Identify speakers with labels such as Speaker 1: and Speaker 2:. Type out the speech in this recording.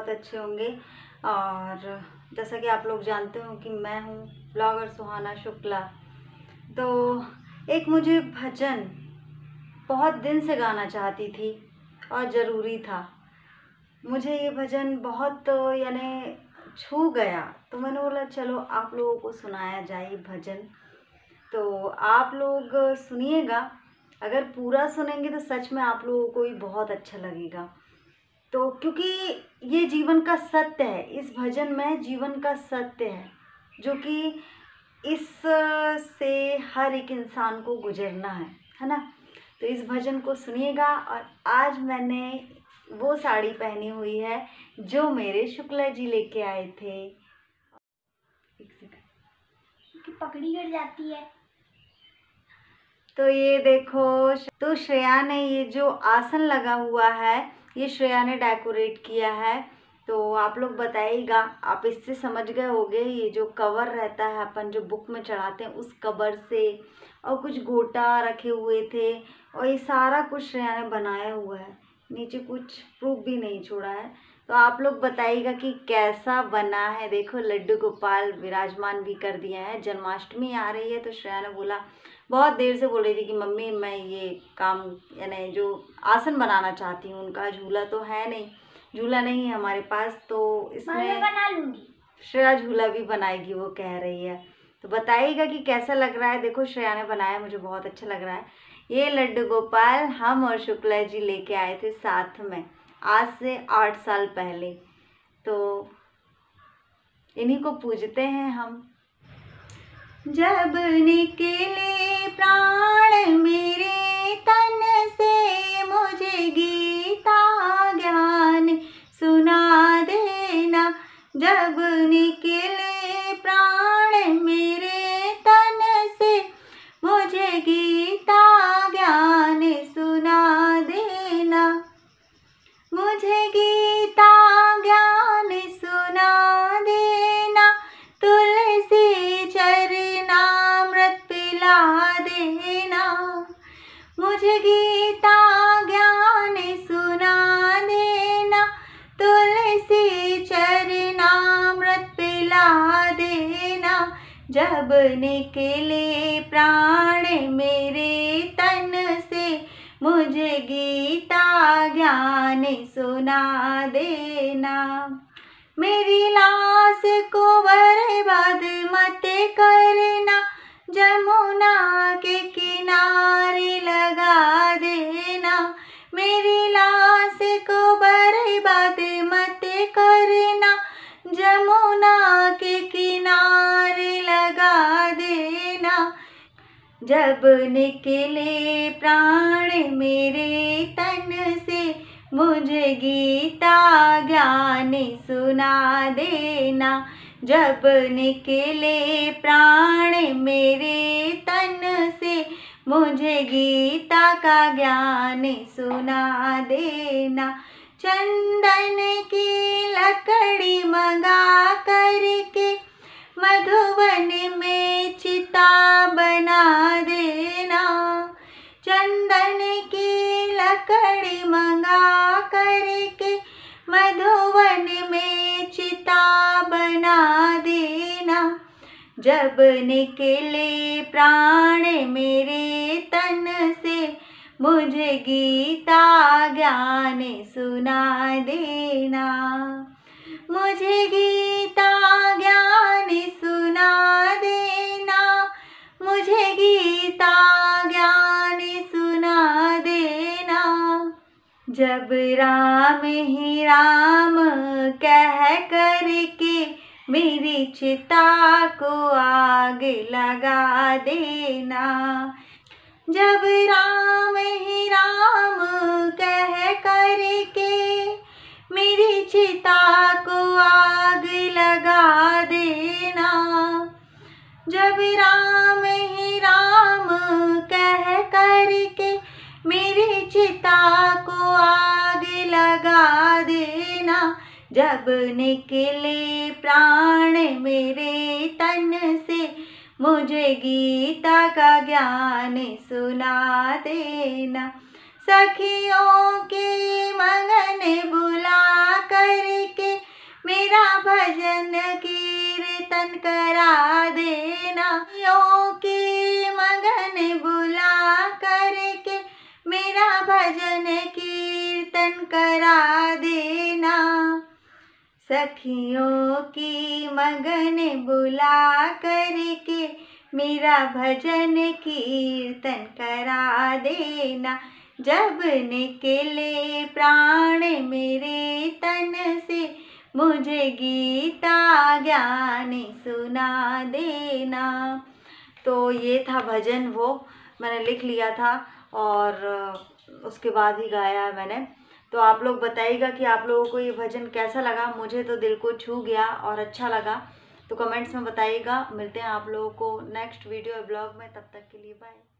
Speaker 1: बहुत अच्छे होंगे और जैसा कि आप लोग जानते हो कि मैं हूँ ब्लॉगर सुहाना शुक्ला तो एक मुझे भजन बहुत दिन से गाना चाहती थी और ज़रूरी था मुझे ये भजन बहुत तो यानी छू गया तो मैंने बोला चलो आप लोगों को सुनाया जाए भजन तो आप लोग सुनिएगा अगर पूरा सुनेंगे तो सच में आप लोगों को भी बहुत अच्छा लगेगा तो क्योंकि ये जीवन का सत्य है इस भजन में जीवन का सत्य है जो कि इस से हर एक इंसान को गुजरना है है ना तो इस भजन को सुनिएगा और आज मैंने वो साड़ी पहनी हुई है जो मेरे शुक्ला जी लेके आए थे पकड़ी गिर जाती है तो ये देखो तो श्रेया ने ये जो आसन लगा हुआ है ये श्रेया ने डेकोरेट किया है तो आप लोग बताइएगा आप इससे समझ गए होंगे ये जो कवर रहता है अपन जो बुक में चढ़ाते हैं उस कवर से और कुछ गोटा रखे हुए थे और ये सारा कुछ श्रेया ने बनाया हुआ है नीचे कुछ प्रूफ भी नहीं छोड़ा है तो आप लोग बताइएगा कि कैसा बना है देखो लड्डू गोपाल विराजमान भी कर दिया है जन्माष्टमी आ रही है तो श्रेया ने बोला बहुत देर से बोल रही थी कि मम्मी मैं ये काम यानी जो आसन बनाना चाहती हूँ उनका झूला तो है नहीं झूला नहीं है हमारे पास तो इसमें बना लूँगी श्रेया झूला भी बनाएगी वो कह रही है तो बताइएगा कि कैसा लग रहा है देखो श्रेया ने बनाया मुझे बहुत अच्छा लग रहा है ये लड्डू गोपाल हम और शुक्ला जी लेके आए थे साथ में आज से आठ साल पहले तो इन्हीं को पूजते हैं हम जब निकले प्राण
Speaker 2: मेरे तन से मुझे गी देना मुझे गीता ज्ञान सुना देना तुलसी चरणामृत पिला देना जब निकले प्राण मेरे तन से मुझे गीता ज्ञान सुना देना मेरी लाश को बर्बाद मत करना जमुना के किनारे लगा देना मेरी लाश को बर्बाद मत करना जमुना के किनारे लगा देना जब निकले प्राण मेरे तन से मुझे गीता ज्ञान सुना देना जब निकले प्राण मेरे तन से मुझे गीता का ज्ञान सुना देना चंदन की लकड़ी मंगा करके जब निकले प्राण मेरे तन से मुझे गीता ज्ञान सुना देना मुझे गीता ज्ञान सुना देना मुझे गीता ज्ञान सुना देना जब राम ही राम कह करके मेरी चिता को आग लगा देना जब राम ही राम कह कर के मेरी चिता को आग लगा देना
Speaker 1: जब राम
Speaker 2: ही राम कह कर के मेरी चिता को आग लगा देना जब निकले प्राण मेरे तन से मुझे गीता का ज्ञान सुना देना सखियों के मगन बुला करके मेरा भजन कीर्तन करा देना यों के मगन बुला करके मेरा भजन कीर्तन करा देना सखियों की मगन बुला करके मेरा भजन कीर्तन करा देना जब निकले प्राण मेरे तन से मुझे गीता ज्ञान
Speaker 1: सुना देना तो ये था भजन वो मैंने लिख लिया था और उसके बाद ही गाया है मैंने तो आप लोग बताइएगा कि आप लोगों को ये भजन कैसा लगा मुझे तो दिल को छू गया और अच्छा लगा तो कमेंट्स में बताइएगा मिलते हैं आप लोगों को नेक्स्ट वीडियो ब्लॉग में तब तक के लिए बाय